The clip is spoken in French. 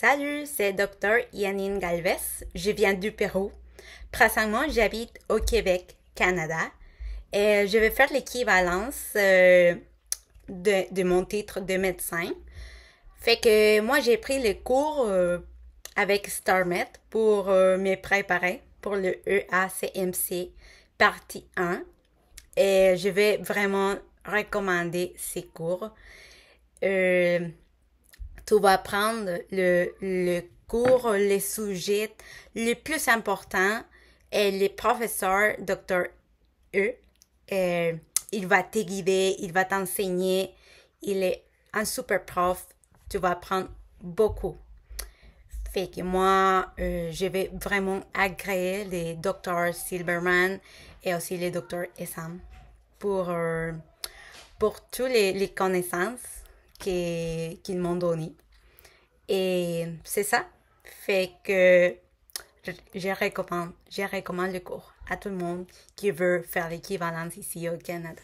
Salut, c'est Dr Yanine Galvez. Je viens du Pérou. Présentement, j'habite au Québec, Canada. Et je vais faire l'équivalence euh, de, mon titre de médecin. Fait que moi, j'ai pris le cours euh, avec StarMed pour euh, me préparer pour le EACMC partie 1. Et je vais vraiment recommander ces cours tu vas prendre le, cours, les sujets les plus importants et le professeur, docteur E, euh, il va te guider, il va t'enseigner. Il est un super prof. Tu vas apprendre beaucoup. Fait que moi, euh, je vais vraiment agréer les docteurs Silberman et aussi les docteurs Essam pour, euh, pour toutes les connaissances qu'ils m'ont donné. Et c'est ça fait que je recommande, le cours à tout le monde qui veut faire l'équivalence ici au Canada.